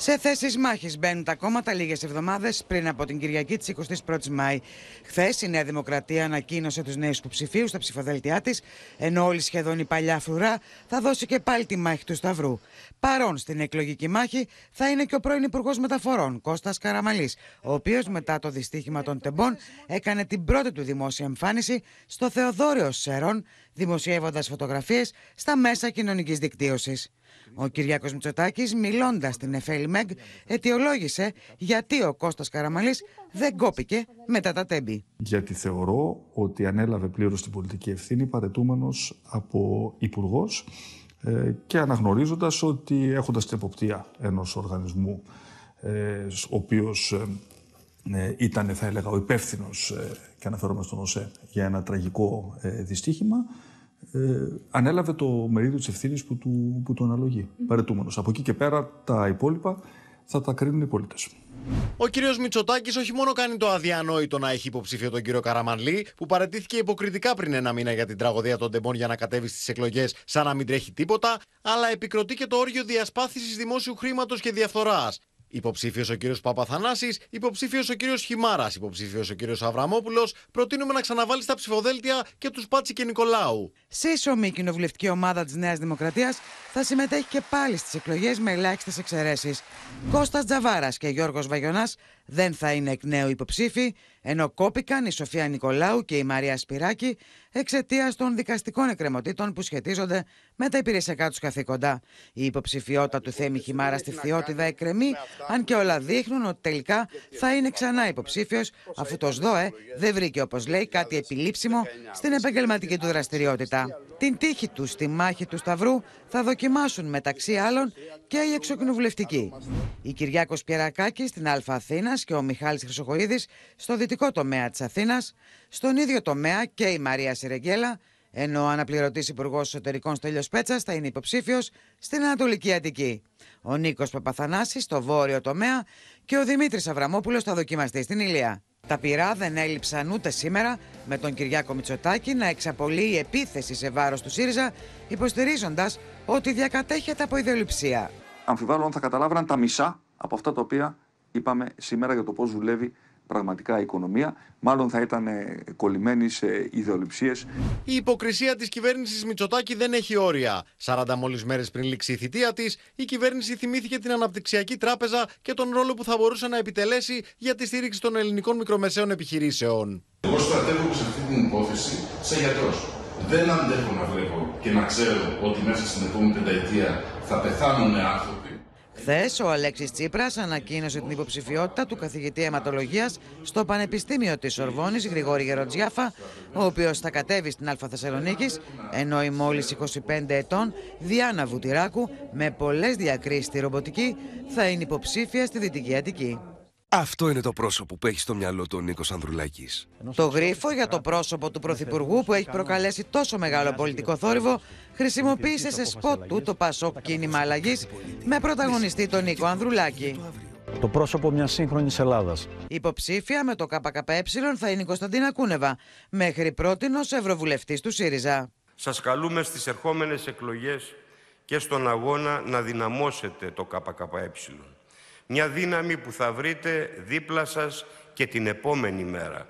Σε θέσεις μάχης μπαίνουν τα κόμματα λίγες εβδομάδες πριν από την Κυριακή της 21η Μάη. Χθες η Νέα Δημοκρατία ανακοίνωσε τους νέους υποψηφίους στα ψηφοδέλτιά της, ενώ όλη σχεδόν η παλιά φρουρά θα δώσει και πάλι τη μάχη του Σταυρού. Παρόν στην εκλογική μάχη θα είναι και ο πρώην Υπουργός Μεταφορών, Κώστας Καραμαλής, ο οποίος μετά το δυστύχημα των τεμπών έκανε την πρώτη του δημόσια εμφάνιση στο Θεοδόριο Σερών, δημοσιεύοντας φωτογραφίες στα μέσα κοινωνικής δικτύωσης. Ο Κυριάκος Μητσοτάκης, μιλώντας στην Εφέλη αιτιολόγησε γιατί ο Κώστας Καραμαλής δεν κόπηκε μετά τα τέμπη. Γιατί θεωρώ ότι ανέλαβε πλήρως την πολιτική ευθύνη παρετούμενος από υπουργός ε, και αναγνωρίζοντας ότι έχοντας την εποπτεία ενός οργανισμού ε, ο οποίος ε, ήταν θα έλεγα ο υπεύθυνος και αναφέρομαι στον ΟΣΕ για ένα τραγικό δυστύχημα ε, ανέλαβε το μερίδιο της ευθύνης που του, που του αναλογεί, παρετούμενος. Από εκεί και πέρα τα υπόλοιπα θα τα κρίνουν οι πολίτες. Ο κύριος Μητσοτάκης όχι μόνο κάνει το αδιανόητο να έχει υποψήφιο τον κύριο Καραμανλή, που παρετήθηκε υποκριτικά πριν ένα μήνα για την τραγωδία των τεμών για να κατέβει στις εκλογές σαν να μην τρέχει τίποτα, αλλά επικροτεί και το όριο διασπάθησης δημόσιου χρήματος και διαφθοράς. Υποψήφιος ο κύριος Παπαθανάσης, υποψήφιος ο κύριος Χιμάρας, υποψήφιος ο κύριος Αβραμόπουλος, προτείνουμε να ξαναβάλει στα ψηφοδέλτια και τους Πάτσι και Νικολάου. Σύσσωμη κοινοβουλευτική ομάδα της Νέας Δημοκρατίας θα συμμετέχει και πάλι στις εκλογές με ελάχιστες εξαιρέσεις. Κώστας Τζαβάρας και Γιώργος Βαγιονάς δεν θα είναι εκ νέου υποψήφοι, ενώ κόπηκαν η Σοφία Νικολάου και η Μαρία Σπυράκη εξαιτίας των δικαστικών εκκρεμωτήτων που σχετίζονται με τα υπηρεσιακά τους καθήκοντα. Η υποψηφιότητα του Θέμη Χιμάρα στη Φθιώτιδα εκκρεμεί, αν και όλα δείχνουν ότι τελικά θα είναι ξανά υποψήφιος, αφού το ΣΔΟΕ δεν βρήκε, όπως λέει, κάτι επιλήψιμο στην επαγγελματική του δραστηριότητα. Την τύχη τους στη μάχη του Σταυρού θα δοκιμάσουν μεταξύ άλλων και οι εξοκοινοβουλευτικοί. Η Κυριάκος Πιερακάκη στην Αλφα Αθήνας και ο Μιχάλης Χρυσοχοίδης στο δυτικό τομέα της Αθήνας, στον ίδιο τομέα και η Μαρία Σιρεγγέλα, ενώ ο αναπληρωτής Υπουργός Εσωτερικών Στέλιος Πέτσας θα είναι υποψήφιος στην Ανατολική Αττική. Ο Νίκος Παπαθανάσης στο βόρειο τομέα και ο Δημήτρης Αβραμόπουλος θα δοκιμαστεί στην Ηλία. Τα πυρά δεν έλειψαν ούτε σήμερα με τον Κυριάκο Μητσοτάκη να εξαπολύει επίθεση σε βάρος του ΣΥΡΙΖΑ υποστηρίζοντας ότι διακατέχεται από ιδεολειψία. Αμφιβάλλω αν θα καταλάβραν τα μισά από αυτά τα οποία είπαμε σήμερα για το πώς δουλεύει πραγματικά η οικονομία, μάλλον θα ήταν ε, κολλημένη σε ιδεολειψίες. Η υποκρισία της κυβέρνησης Μητσοτάκη δεν έχει όρια. 40 μόλις μέρες πριν λήξει η θητεία της, η κυβέρνηση θυμήθηκε την Αναπτυξιακή Τράπεζα και τον ρόλο που θα μπορούσε να επιτελέσει για τη στήριξη των ελληνικών μικρομεσαίων επιχειρήσεων. Εγώ στρατεύομαι σε αυτή την υπόθεση Σε γιατρός. Δεν αντέχω να βλέπω και να ξέρω ότι μέσα στην επόμενη πενταετία θα πεθάνουν άνθρωποι. Χθες, ο Αλέξης Τσίπρας ανακοίνωσε την υποψηφιότητα του καθηγητή αιματολογίας στο Πανεπιστήμιο της Σορβόνη, Γρηγόρη Γεροτζιάφα, ο οποίος θα κατέβει στην Αλφα Θεσσαλονίκης, ενώ η μόλις 25 ετών Διάνα Βουτυράκου, με πολλές διακρίσεις στη ρομποτική, θα είναι υποψήφια στη Δυτική Αττική. Αυτό είναι το πρόσωπο που έχει στο μυαλό του ο Νίκος Ανδρουλάκης. Το γρίφο για το πρόσωπο του Πρωθυπουργού που έχει προκαλέσει τόσο μεγάλο πολιτικό θόρυβο χρησιμοποίησε σε σπότ του το Πασόκ κίνημα αλλαγή με πρωταγωνιστή τον Νίκο Ανδρουλάκη. Το πρόσωπο μιας σύγχρονης Ελλάδας. Υποψήφια με το ΚΚΕ θα είναι η Κωνσταντίνα Κούνεβα, μέχρι πρώτην ω Ευρωβουλευτής του ΣΥΡΙΖΑ. Σας καλούμε στις ερχόμενες εκλογές και στον αγώνα να δυναμώσετε το ΚΚΕ. Μια δύναμη που θα βρείτε δίπλα σας και την επόμενη μέρα.